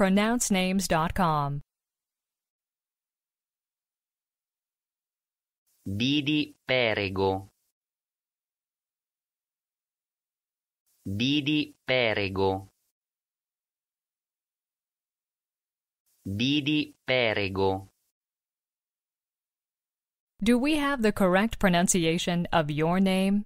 pronouncenames.com. Didi Perego Didi Perego Didi Perego Do we have the correct pronunciation of your name?